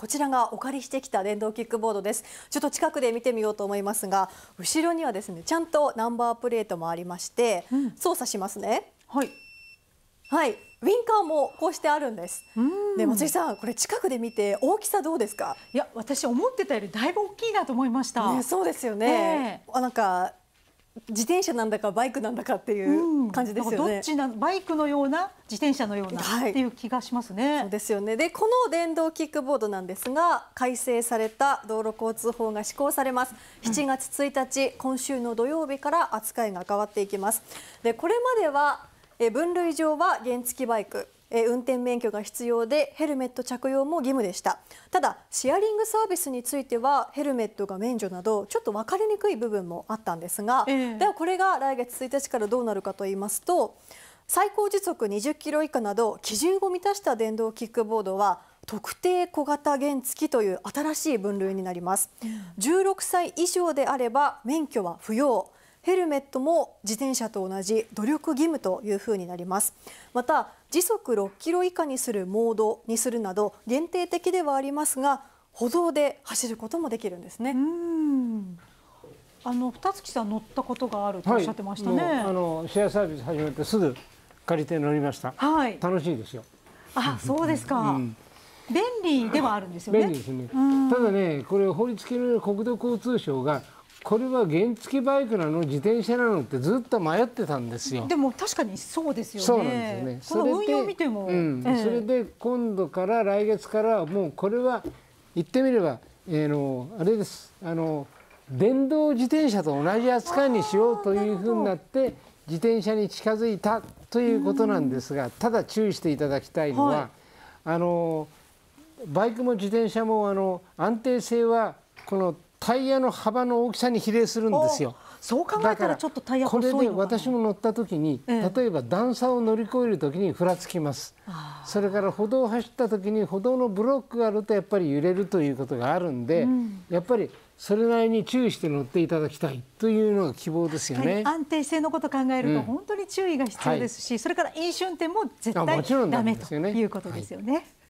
こちらがお借りしてきた電動キックボードですちょっと近くで見てみようと思いますが後ろにはですねちゃんとナンバープレートもありまして、うん、操作しますねはいはいウィンカーもこうしてあるんです。で、松井さん、これ近くで見て大きさどうですか？いや、私思ってたよりだいぶ大きいなと思いました。ね、そうですよね。えー、なんか自転車なんだかバイクなんだかっていう感じですよね。うん、どっちなバイクのような自転車のような、っていう気がしますね。そうですよね。でこの電動キックボードなんですが改正された道路交通法が施行されます。7月1日、今週の土曜日から扱いが変わっていきます。でこれまではえ分類上は原付バイクえ運転免許が必要でヘルメット着用も義務でしたただシェアリングサービスについてはヘルメットが免除などちょっと分かりにくい部分もあったんですが、えー、ではこれが来月1日からどうなるかと言いますと最高時速20キロ以下など基準を満たした電動キックボードは特定小型原付という新しい分類になります16歳以上であれば免許は不要ヘルメットも自転車と同じ努力義務というふうになりますまた時速6キロ以下にするモードにするなど限定的ではありますが歩道で走ることもできるんですねあの二月さん乗ったことがあるとおっしゃってましたね、はい、あのシェアサービス始めてすぐ借りて乗りました、はい、楽しいですよあそうですか、うん、便利ではあるんですよね、ね、ただねこれ法律系る国土交通省がこれは原付バイクなの自転車なのってずっと迷ってたんですよでも確かにそうですよねそうなんですねこの運用見ても、うんええ、それで今度から来月からもうこれは言ってみれば、えー、のあれですあの電動自転車と同じ扱いにしようというふうになって自転車に近づいたということなんですがただ注意していただきたいのは、はい、あのバイクも自転車もあの安定性はこのタイヤの幅の大きさに比例するんですよ。そう考えたらちょっとタイヤ細いこれで私も乗った時に、例えば段差を乗り越える時にふらつきますそれから歩道を走った時に歩道のブロックがあるとやっぱり揺れるということがあるんで、うん、やっぱりそれなりに注意して乗っていただきたいというのが希望ですよね安定性のこと考えると本当に注意が必要ですし、うんはい、それから飲酒運転も絶対ダメということですよね。